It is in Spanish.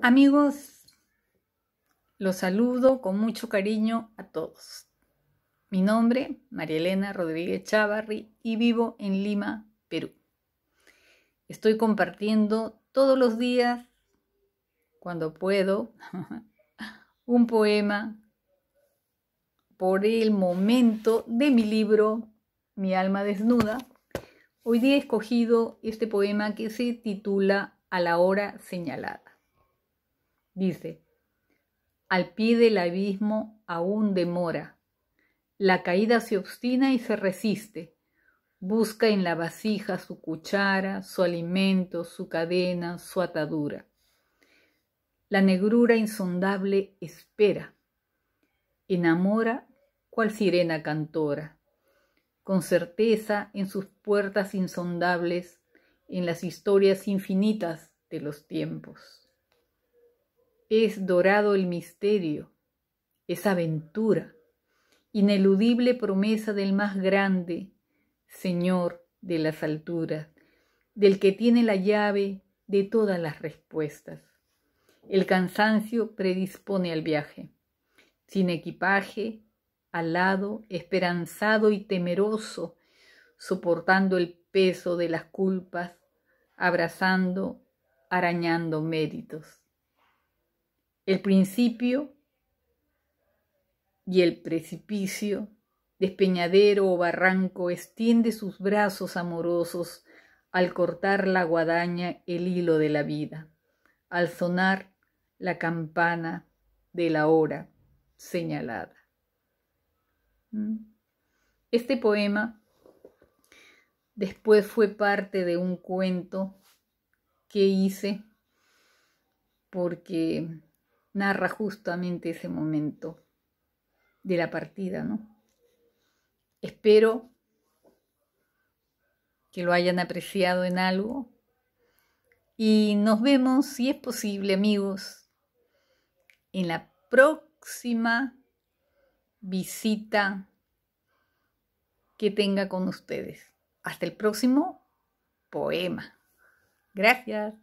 Amigos, los saludo con mucho cariño a todos. Mi nombre, María Elena Rodríguez Chavarri, y vivo en Lima, Perú. Estoy compartiendo todos los días, cuando puedo, un poema por el momento de mi libro Mi alma desnuda. Hoy día he escogido este poema que se titula A la hora señalada. Dice, al pie del abismo aún demora. La caída se obstina y se resiste. Busca en la vasija su cuchara, su alimento, su cadena, su atadura. La negrura insondable espera. Enamora cual sirena cantora. Con certeza en sus puertas insondables, en las historias infinitas de los tiempos. Es dorado el misterio, es aventura, ineludible promesa del más grande, Señor de las alturas, del que tiene la llave de todas las respuestas. El cansancio predispone al viaje. Sin equipaje, alado, esperanzado y temeroso, soportando el peso de las culpas, abrazando, arañando méritos el principio y el precipicio, despeñadero o barranco, extiende sus brazos amorosos al cortar la guadaña el hilo de la vida, al sonar la campana de la hora señalada. ¿Mm? Este poema después fue parte de un cuento que hice porque narra justamente ese momento de la partida, ¿no? Espero que lo hayan apreciado en algo y nos vemos, si es posible, amigos, en la próxima visita que tenga con ustedes. Hasta el próximo poema. Gracias.